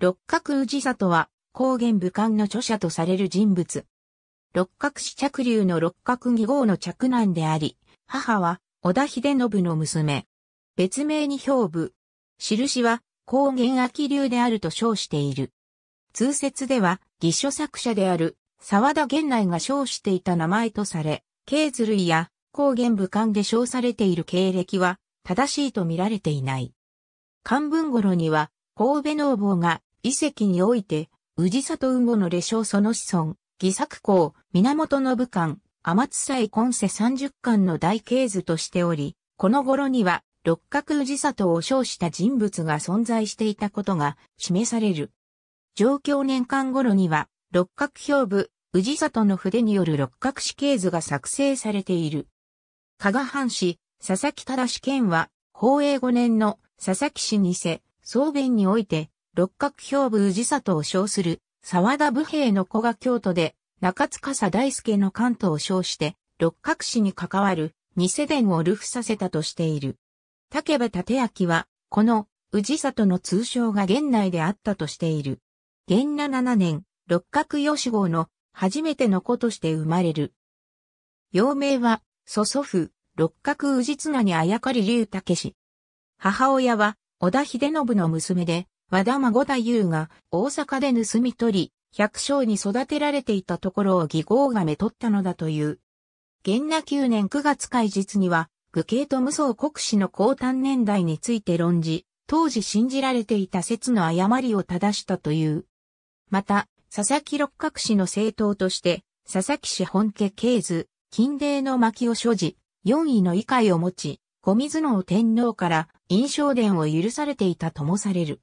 六角氏里は、高原武漢の著者とされる人物。六角氏着流の六角義号の着男であり、母は、織田秀信の娘。別名に兵部。印は、高原秋流であると称している。通説では、義書作者である、沢田源内が称していた名前とされ、経図類や、高原武漢で称されている経歴は、正しいと見られていない。漢文頃には、神戸農房が遺跡において、宇治里雲母の霊障その子孫、義作公、源信官、天津斎今世三十巻の大系図としており、この頃には六角宇治里を称した人物が存在していたことが示される。上京年間頃には、六角表部、宇治里の筆による六角死刑図が作成されている。加賀藩士、佐々木忠県は、宝永5年の佐々木氏偽、総弁において、六角兵部氏里を称する沢田武兵の子が京都で中司大輔の関東を称して六角氏に関わる偽伝を流布させたとしている。竹部立明はこの氏里の通称が源内であったとしている。源那七年、六角義号の初めての子として生まれる。幼名は、祖祖父、六角氏綱にあやかり竜武氏。母親は、織田秀信の娘で、和田孫太夫が大阪で盗み取り、百姓に育てられていたところを義号がめ取ったのだという。元那9年9月開日には、愚形と無双国史の高端年代について論じ、当時信じられていた説の誤りを正したという。また、佐々木六角氏の政党として、佐々木氏本家系図、金霊の巻を所持、四位の異界を持ち、小水の天皇から印象伝を許されていたともされる。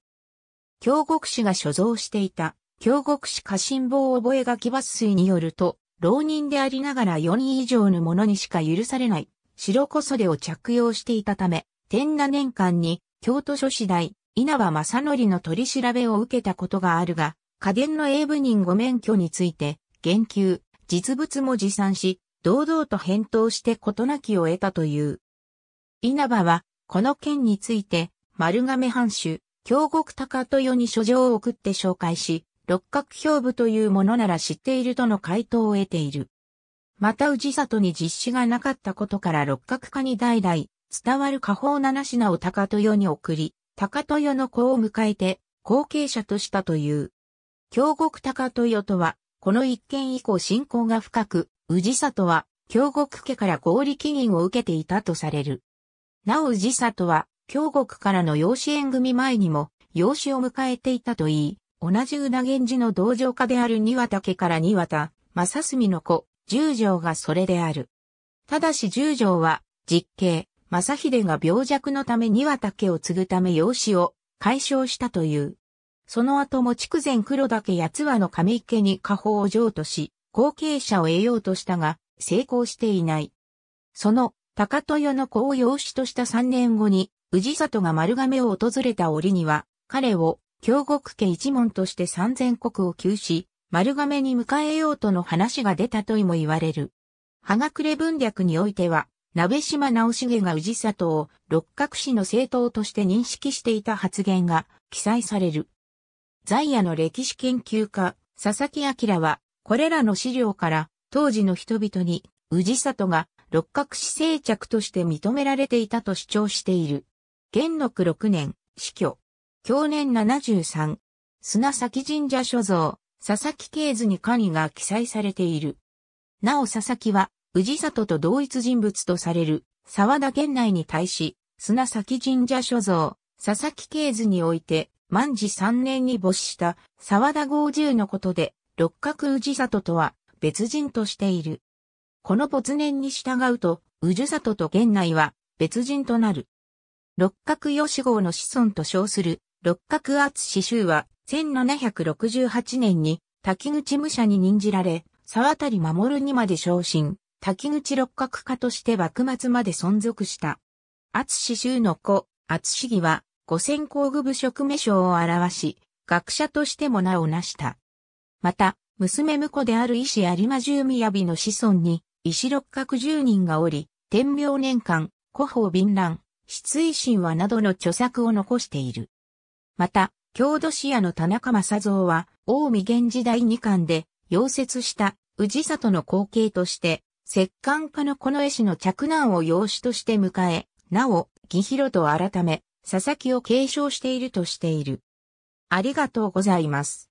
京極氏が所蔵していた、京極氏家臣坊覚書抜粋によると、浪人でありながら4人以上のものにしか許されない、白小袖を着用していたため、天那年間に、京都書次第、稲葉正則の取り調べを受けたことがあるが、家電の英部人ご免許について、言及、実物も持参し、堂々と返答して事なきを得たという。稲葉は、この件について、丸亀藩主、京極高豊に書状を送って紹介し、六角兵部というものなら知っているとの回答を得ている。また宇治里に実施がなかったことから六角家に代々、伝わる下方七品を高豊に送り、高豊の子を迎えて、後継者としたという。京極高豊とは、この一件以降信仰が深く、宇治里は、京極家から合理起源を受けていたとされる。なお宇治里は、京極からの養子縁組前にも、養子を迎えていたといい、同じ宇田源氏の同情家である二田家から二田、正澄の子、十条がそれである。ただし十条は、実刑、正秀が病弱のため二田家を継ぐため養子を解消したという。その後も筑前黒岳八和の上池に家宝を譲渡し、後継者を得ようとしたが、成功していない。その、高豊の子を養子とした三年後に、氏里が丸亀を訪れた折には、彼を京極家一門として三千国を救し、丸亀に迎えようとの話が出たとも言われる。葉隠れ文略においては、鍋島直重が氏里を六角氏の政党として認識していた発言が記載される。在野の歴史研究家、佐々木明は、これらの資料から当時の人々に氏里が六角氏政着として認められていたと主張している。元禄6年、死去。享年73。砂崎神社所蔵、佐々木啓図に管理が記載されている。なお佐々木は、氏里と同一人物とされる、沢田源内に対し、砂崎神社所蔵、佐々木啓図において、万事3年に没した沢田合十のことで、六角氏里とは別人としている。この没年に従うと、氏里と源内は別人となる。六角義号の子孫と称する六角厚志州は1768年に滝口武者に任じられ、沢渡守にまで昇進、滝口六角家として幕末まで存続した。厚志州の子、厚志義は五千工具部職名称を表し、学者としても名を成した。また、娘婿である医師有馬十宮美の子孫に、医師六角十人がおり、天明年間、古法貧乱、失意神話などの著作を残している。また、郷土史屋の田中正造は、大見源時代二巻で、溶接した氏里の光景として、摂関家のこの絵師の着難を養子として迎え、なお、義弘と改め、佐々木を継承しているとしている。ありがとうございます。